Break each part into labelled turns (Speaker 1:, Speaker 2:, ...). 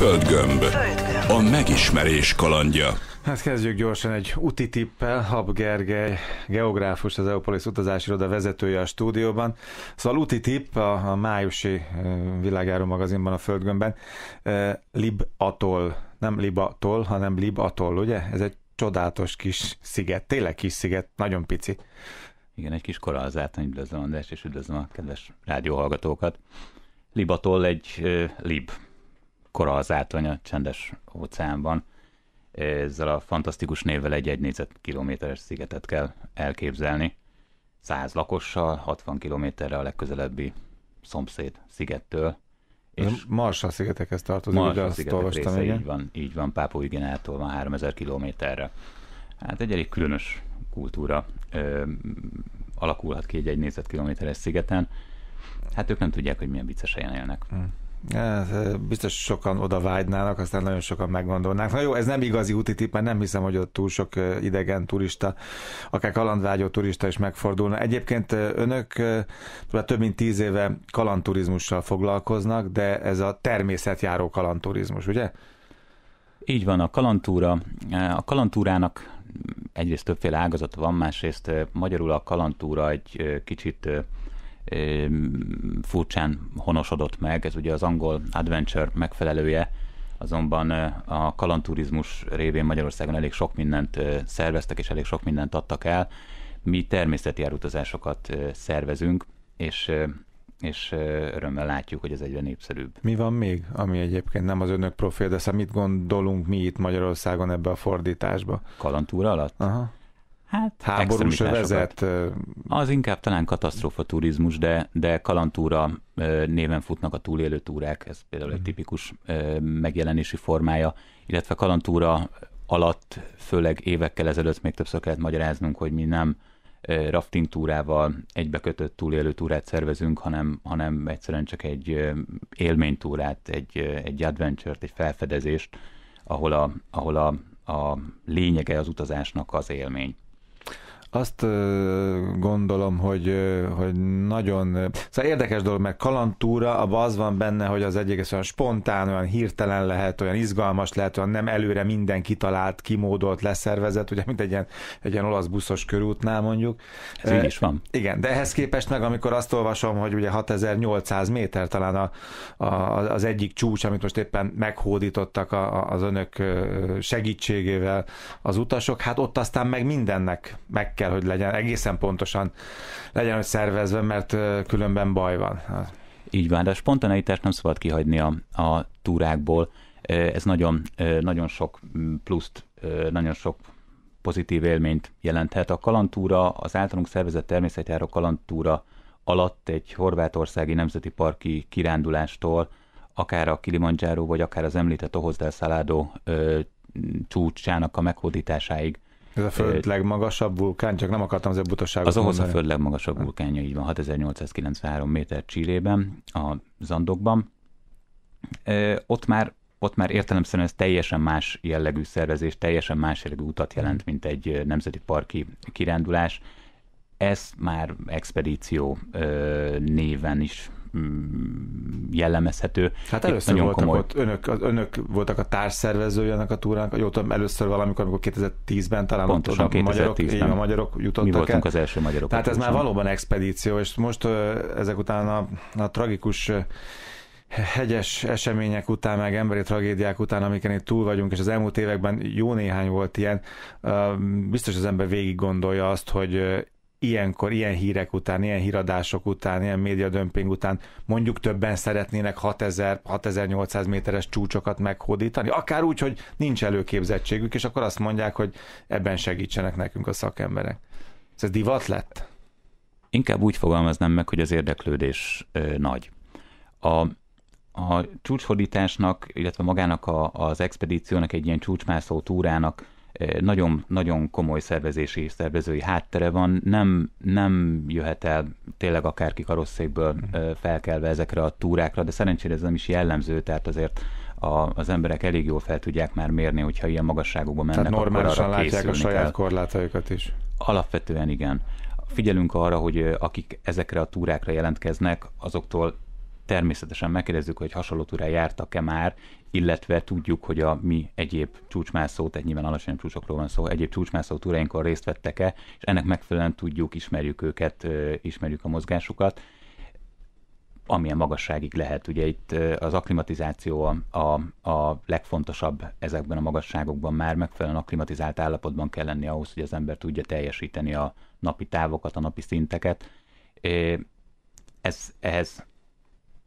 Speaker 1: Földgömb. A megismerés kalandja.
Speaker 2: Hát kezdjük gyorsan egy úti tippel. Hab Gergely, geográfus, az Eupolis utazási iroda vezetője a stúdióban. Szóval úti tipp a, a májusi világjáró magazinban a Földgömbben. Lib Atoll, nem Libatol, hanem Lib Atoll, ugye? Ez egy csodálatos kis
Speaker 1: sziget, tényleg kis sziget, nagyon pici. Igen, egy kis korallzáton üdvözlöm András, és üdvözlöm a kedves rádióhallgatókat. Libatol egy euh, lib, kora az átony a csendes óceánban. Ezzel a fantasztikus névvel egy egy négyzetkilométeres szigetet kell elképzelni. 100 lakossal, 60 kilométerre a legközelebbi szomszéd szigettől.
Speaker 2: És Marsa szigetekhez tartozik, Marsa de azt olvastam, része, Így
Speaker 1: van, így van, Pápó Igenától van 3000 kilométerre. Hát egy elég különös kultúra ö, alakulhat ki egy egy négyzetkilométeres szigeten. Hát ők nem tudják, hogy milyen vicces helyen élnek. Hmm.
Speaker 2: Hát,
Speaker 1: biztos sokan
Speaker 2: oda vágynának, aztán nagyon sokan meggondolnák. Na jó, ez nem igazi úti tipp, mert nem hiszem, hogy ott túl sok idegen turista, akár kalandvágyó turista is megfordulna. Egyébként önök több mint tíz éve kalandturizmussal foglalkoznak, de ez a természetjáró
Speaker 1: kalandturizmus, ugye? Így van, a kalantúra, a kalantúrának egyrészt többféle ágazata van, másrészt magyarul a kalantúra egy kicsit furcsán honosodott meg, ez ugye az angol adventure megfelelője, azonban a kalandturizmus révén Magyarországon elég sok mindent szerveztek, és elég sok mindent adtak el. Mi természeti elutazásokat szervezünk, és és örömmel látjuk, hogy ez egyre népszerűbb.
Speaker 2: Mi van még, ami egyébként nem az önök profil, de szóval mit gondolunk mi itt Magyarországon ebbe a fordításba? Kalantúra alatt?
Speaker 1: Aha. Hát háborús övezet. Az inkább talán katasztrófa turizmus, de, de kalantúra néven futnak a túlélő túrák, ez például egy hmm. tipikus megjelenési formája, illetve kalantúra alatt, főleg évekkel ezelőtt még többször kellett magyaráznunk, hogy mi nem rafting túrával egybekötött túlélő túrát szervezünk, hanem, hanem egyszerűen csak egy élménytúrát, egy, egy adventure-t, egy felfedezést, ahol a, ahol a, a lényege az utazásnak az élmény.
Speaker 2: Azt gondolom, hogy, hogy nagyon... Szóval érdekes dolog, mert kalantúra, abban az van benne, hogy az egyik olyan spontán, olyan hirtelen lehet, olyan izgalmas lehet, olyan nem előre minden kitalált, kimódolt, leszervezett, ugye, mint egy ilyen, egy ilyen olasz buszos körútnál mondjuk. Ez így is van. Igen, de ehhez képest meg, amikor azt olvasom, hogy ugye 6800 méter talán a, a, az egyik csúcs, amit most éppen meghódítottak a, az önök segítségével az utasok, hát ott aztán
Speaker 1: meg mindennek meg kell, hogy legyen, egészen pontosan legyen, hogy szervezve, mert különben baj van. Így van, de a spontaneitást nem szabad kihagyni a, a túrákból. Ez nagyon, nagyon sok pluszt, nagyon sok pozitív élményt jelenthet. A kalantúra, az általunk szervezett természetjáró kalantúra alatt egy horvátországi nemzeti parki kirándulástól akár a Kilimanjaro, vagy akár az említett Ohozdel Szaládó csúcsának a meghódításáig ez a föld legmagasabb vulkán, csak nem akartam az a butaságot Az ahhoz a föld legmagasabb vulkánja, így van, 6893 méter Csillében, a Zandokban. Ott már ott már értelemszerűen ez teljesen más jellegű szervezés, teljesen más jellegű utat jelent, mint egy nemzeti parki kirándulás. Ez már expedíció néven is Mm, jellemezhető. Hát először nagyon voltak komoly... ott, önök, az,
Speaker 2: önök voltak a társszervezője ennek a túrának, Jó tudom, először valamikor, amikor 2010-ben talán Pontosan, ott a magyarok, a magyarok jutottak Mi voltunk el. az első magyarok. Tehát ez már valóban expedíció, és most ezek után a, a tragikus hegyes események után, meg emberi tragédiák után, amiken itt túl vagyunk, és az elmúlt években jó néhány volt ilyen, biztos az ember végig gondolja azt, hogy ilyenkor, ilyen hírek után, ilyen híradások után, ilyen médiadömping után mondjuk többen szeretnének 6000, 6800 méteres csúcsokat meghódítani, akár úgy, hogy nincs előképzettségük, és akkor azt mondják, hogy ebben segítsenek nekünk a szakemberek. Ez divat lett?
Speaker 1: Inkább úgy fogalmaznám meg, hogy az érdeklődés ö, nagy. A, a csúcshódításnak, illetve magának a, az expedíciónak, egy ilyen csúcsmászó túrának nagyon, nagyon komoly szervezési és szervezői háttere van, nem, nem jöhet el tényleg akárki karosszékből felkelve ezekre a túrákra, de szerencsére ez nem is jellemző, tehát azért a, az emberek elég jól fel tudják már mérni, hogyha ilyen magasságokban mennek. Tehát normálisan akkor arra látják a saját kell. korlátaikat is. Alapvetően igen. Figyelünk arra, hogy akik ezekre a túrákra jelentkeznek, azoktól természetesen megkérdezzük, hogy hasonló túrán jártak-e már, illetve tudjuk, hogy a mi egyéb csúcsmászó, tehát nyilván alacsonyabb csúcsokról van szó, egyéb csúcsmászó túráinkon részt vettek-e, és ennek megfelelően tudjuk, ismerjük őket, ismerjük a mozgásukat, amilyen magasságig lehet. Ugye itt az aklimatizáció a, a, a legfontosabb ezekben a magasságokban már megfelelően aklimatizált állapotban kell lenni ahhoz, hogy az ember tudja teljesíteni a napi távokat, a napi szinteket. Ez, ehhez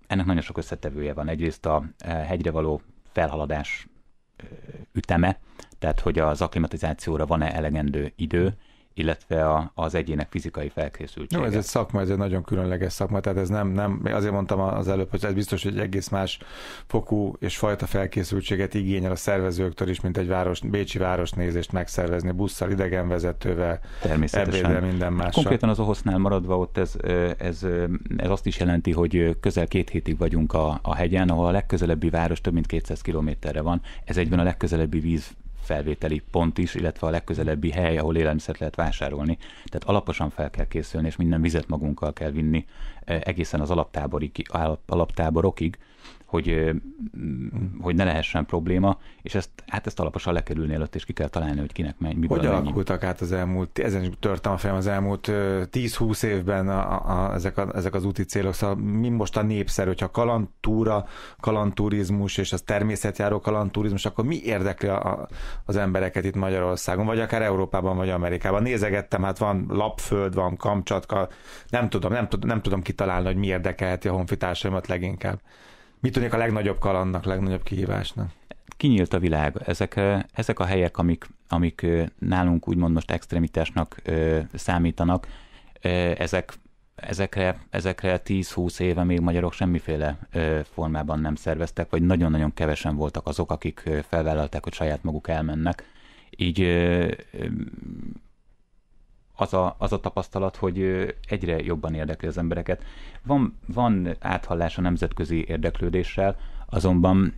Speaker 1: ennek nagyon sok összetevője van. Egyrészt a eh, hegyre való felhaladás eh, üteme, tehát hogy az aklimatizációra van-e elegendő idő, illetve a, az egyének fizikai felkészültsége.
Speaker 2: Jó, ez egy szakma, ez egy nagyon különleges szakma, tehát ez nem, nem azért mondtam az előbb, hogy ez biztos, hogy egy egész más fokú és fajta felkészültséget igényel a szervezőktől is, mint egy város, bécsi városnézést megszervezni, busszal,
Speaker 1: idegenvezetővel, Természetesen. minden más. Konkrétan az Ohosznál maradva ott ez, ez, ez azt is jelenti, hogy közel két hétig vagyunk a, a hegyen, ahol a legközelebbi város több mint 200 kilométerre van. Ez egyben a legközelebbi víz felvételi pont is, illetve a legközelebbi hely, ahol élelmiszert lehet vásárolni. Tehát alaposan fel kell készülni, és minden vizet magunkkal kell vinni eh, egészen az alaptáborokig, hogy, hogy ne lehessen probléma, és ezt, hát ezt alaposan lekerülni előtt, és ki kell találni, hogy kinek megy, mi Hogy alakultak át az elmúlt, ezen is törtem a fejem az elmúlt 10-20 évben a, a, a, ezek, a, ezek az
Speaker 2: úti célok, szóval mi most a népszerű, hogyha kalantúra, kalanturizmus és az természetjáró kalanturizmus, akkor mi érdekli a, a, az embereket itt Magyarországon, vagy akár Európában, vagy Amerikában? Nézegettem, hát van Lapföld, van Kamcsatka, nem tudom, nem, tudom, nem tudom kitalálni,
Speaker 1: hogy mi érdekelheti a honfitársaimat leginkább. Mit tudnék a legnagyobb kalandnak, legnagyobb kihívásnak? Kinyílt a világ. Ezek, ezek a helyek, amik, amik nálunk úgymond most extremitásnak számítanak, ezek ezekre, ezekre 10-20 éve még magyarok semmiféle ö, formában nem szerveztek, vagy nagyon-nagyon kevesen voltak azok, akik felvállalták, hogy saját maguk elmennek. Így ö, ö, az a, az a tapasztalat, hogy egyre jobban érdekli az embereket. Van, van áthallás a nemzetközi érdeklődéssel, azonban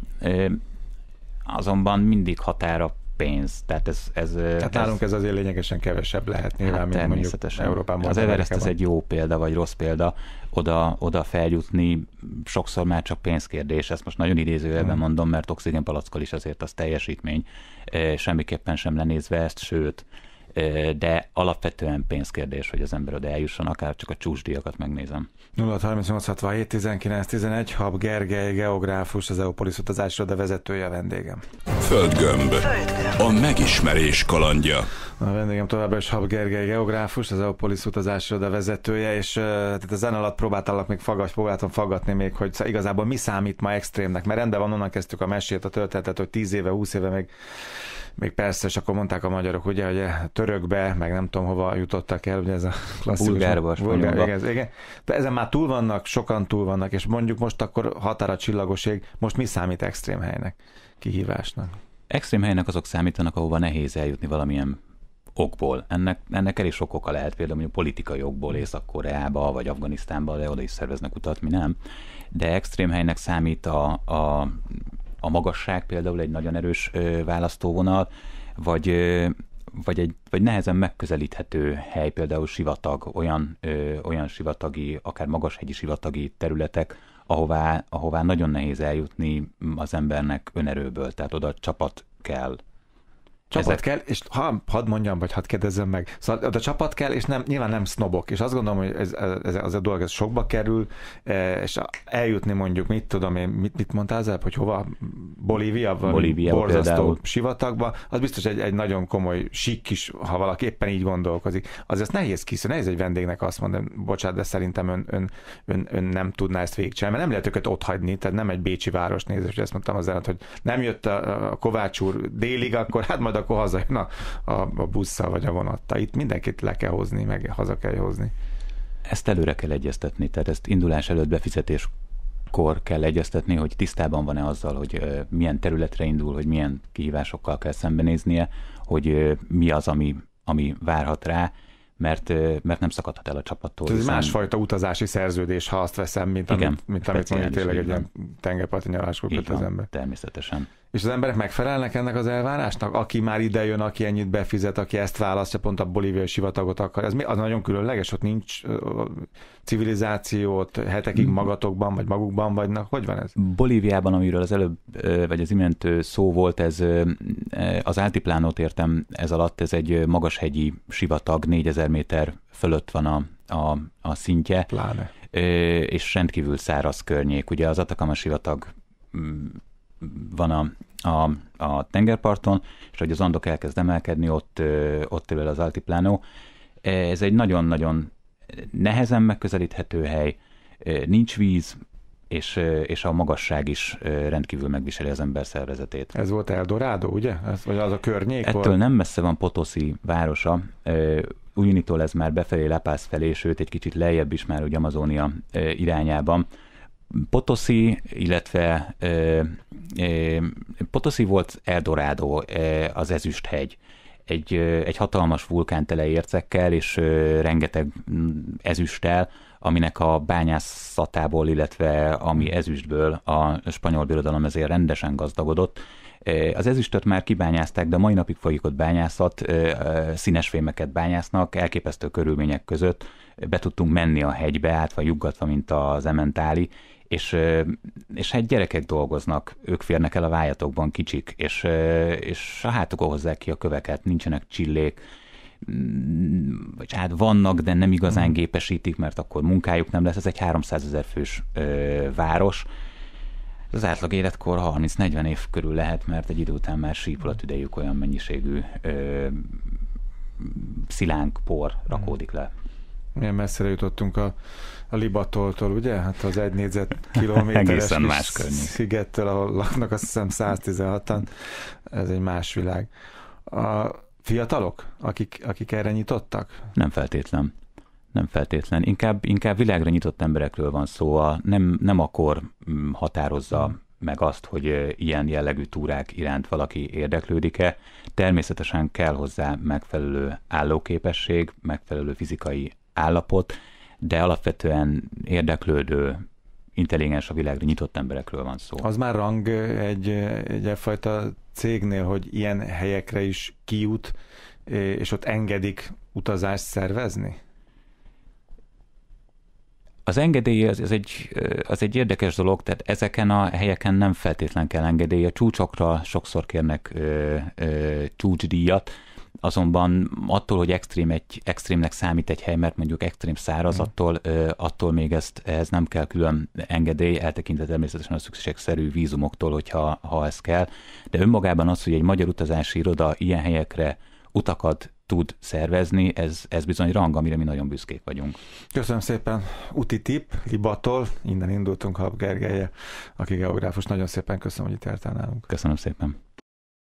Speaker 1: azonban mindig határa pénz. Tehát ez... ez Tehát nálunk ez, ez azért lényegesen kevesebb lehet hát nyilván, hát mint mondjuk Európában. Az Everest ez egy jó példa, vagy rossz példa. Oda, oda feljutni sokszor már csak pénzkérdés. Ezt most nagyon idézőjelben hmm. mondom, mert oxigénpalackkal is azért az teljesítmény. Semmiképpen sem lenézve ezt, sőt de alapvetően pénzkérdés, hogy az ember oda eljusson, akár csak a csúcsdíjakat megnézem.
Speaker 2: 0638 19 11, Hab Gergely, geográfus, az Eopolis utazásra, de vezetője a vendégem.
Speaker 1: Földgömb. Földgömb. A megismerés kalandja.
Speaker 2: A vendégem továbbra is Hab Gergely geográfus, az Eopolis a vezetője, és tehát a zen alatt próbáltalak még fagas, próbáltam fagatni még, hogy igazából mi számít ma extrémnek, mert rendben van, onnan kezdtük a mesét, a történetet, hogy 10 éve, 20 éve még még persze, és akkor mondták a magyarok, ugye, hogy törökbe, meg nem tudom hova jutottak el, ugye ez a klasszikus. Bulgárba, Bulgár, igen, igen. De ezen már túl vannak, sokan túl vannak, és mondjuk most akkor határa csillagoség, most mi számít extrém helynek, kihívásnak?
Speaker 1: Extrém helynek azok számítanak, ahova nehéz eljutni valamilyen okból. Ennek, ennek elég sok oka lehet, például mondjuk politikai okból Észak-Koreába vagy Afganisztánba, de oda is szerveznek utat, mi nem. De extrém helynek számít a, a, a magasság például egy nagyon erős ö, választóvonal, vagy, ö, vagy, egy, vagy nehezen megközelíthető hely, például sivatag, olyan, ö, olyan sivatagi, akár magashegyi sivatagi területek, ahová, ahová nagyon nehéz eljutni az embernek önerőből, tehát oda csapat kell Csapat ezek...
Speaker 2: kell, és ha, hadd mondjam, vagy hadd kérdezzem meg. Szóval a csapat kell, és nem, nyilván nem sznobok. És azt gondolom, hogy ez, ez, az a dolog ez sokba kerül, e, és eljutni mondjuk, mit tudom én, mit, mit mondtál az hogy hova, Bolívia, vagy Bolívia borzasztó például. sivatagba, az biztos egy, egy nagyon komoly sík is, ha valaki éppen így gondolkozik. Azért nehéz kiszűrni, nehéz egy vendégnek azt mondani, bocsánat, de szerintem ön, ön, ön, ön nem tudná ezt végigcsinálni, mert nem lehet őket ott hagyni, tehát nem egy bécsi város nézés, és ezt mondtam az előtt, hogy nem jött a, a Kovács úr délig, akkor hát majd család, akkor hazajön a, a, a busszal vagy a vonattal. Itt mindenkit le kell
Speaker 1: hozni, meg haza kell hozni. Ezt előre kell egyeztetni, tehát ezt indulás előtt befizetés kell egyeztetni, hogy tisztában van-e azzal, hogy milyen területre indul, hogy milyen kihívásokkal kell szembenéznie, hogy mi az, ami, ami várhat rá, mert, mert nem szakadhat el a csapattól. Ez hiszen... másfajta
Speaker 2: utazási szerződés, ha azt veszem, mint, Igen, amit, mint amit mondjuk tényleg egy ilyen tengerparti az ember. Természetesen. És az emberek megfelelnek ennek az elvárásnak? Aki már ide jön, aki ennyit befizet, aki ezt választja, pont a bolíviai sivatagot akar. Ez mi az nagyon különleges, ott nincs civilizációt hetekig magatokban, vagy magukban vagynak. Hogy van ez?
Speaker 1: Bolíviában, amiről az előbb, vagy az imént szó volt, ez az altiplánót értem ez alatt, ez egy magashegyi sivatag, 4000 méter fölött van a, a, a szintje. Pláne. És rendkívül száraz környék. Ugye az Atakama sivatag van a a, a tengerparton, és hogy az Andok elkezd emelkedni, ott, ott ül az Altiplano. Ez egy nagyon-nagyon nehezen megközelíthető hely, nincs víz, és, és a magasság is rendkívül megviseli az ember szervezetét. Ez volt Eldorado, ugye? Ez, vagy az a környék Ettől volt? nem messze van Potoszi városa, Unitól ez már befelé Lepász felé, sőt egy kicsit lejjebb is már ugye Amazónia irányában, Potoszi, illetve Potoszi volt Eldorado, az Ezüsthegy. Egy, egy hatalmas vulkán tele ércekkel és rengeteg mm, ezüsttel, aminek a bányászatából, illetve ami ezüstből a spanyol birodalom ezért rendesen gazdagodott. Az ezüstöt már kibányázták, de mai napig folyik ott bányászat, színes fémeket bányásznak, elképesztő körülmények között be tudtunk menni a hegybe, átva juggatva, mint az ementáli, és, és hát gyerekek dolgoznak, ők férnek el a vájatokban kicsik, és, és a hátukon hozzák ki a köveket, nincsenek csillék, mm, vagy hát vannak, de nem igazán mm. gépesítik, mert akkor munkájuk nem lesz. Ez egy 300 ezer fős ö, város. Az átlag életkor 30-40 év körül lehet, mert egy idő után már sípol a tüdejük olyan mennyiségű ö, szilánk, por rakódik le
Speaker 2: milyen messzire jutottunk a, a Libatoltól, ugye? Hát az egy négyzet kilométeres más szigettől, ahol laknak azt hiszem 116-an. Ez egy más világ. A fiatalok, akik, akik
Speaker 1: erre nyitottak? Nem feltétlen. Nem feltétlen. Inkább, inkább világra nyitott emberekről van szó. A, nem, nem akkor mm, határozza hmm. meg azt, hogy ilyen jellegű túrák iránt valaki érdeklődik-e. Természetesen kell hozzá megfelelő állóképesség, megfelelő fizikai állapot, de alapvetően érdeklődő, intelligens a világra nyitott emberekről van szó.
Speaker 2: Az már rang egy, egy fajta cégnél, hogy ilyen helyekre is kijut, és ott engedik utazást szervezni?
Speaker 1: Az engedély az, az, egy, az egy érdekes dolog, tehát ezeken a helyeken nem feltétlen kell engedély. A csúcsokra sokszor kérnek ö, ö, csúcsdíjat, azonban attól, hogy extrém egy, extrémnek számít egy hely, mert mondjuk extrém száraz, mhm. attól, attól még ezt, ez nem kell külön engedély, eltekintve természetesen a szükségszerű vízumoktól, hogyha ha ez kell. De önmagában az, hogy egy magyar utazási iroda ilyen helyekre utakat tud szervezni, ez, ez bizony rang, amire mi nagyon büszkék vagyunk.
Speaker 2: Köszönöm szépen. Uti tip, Libatol, innen indultunk Hab Gergelye, aki geográfus. Nagyon szépen köszönöm, hogy itt jártál nálunk. Köszönöm szépen.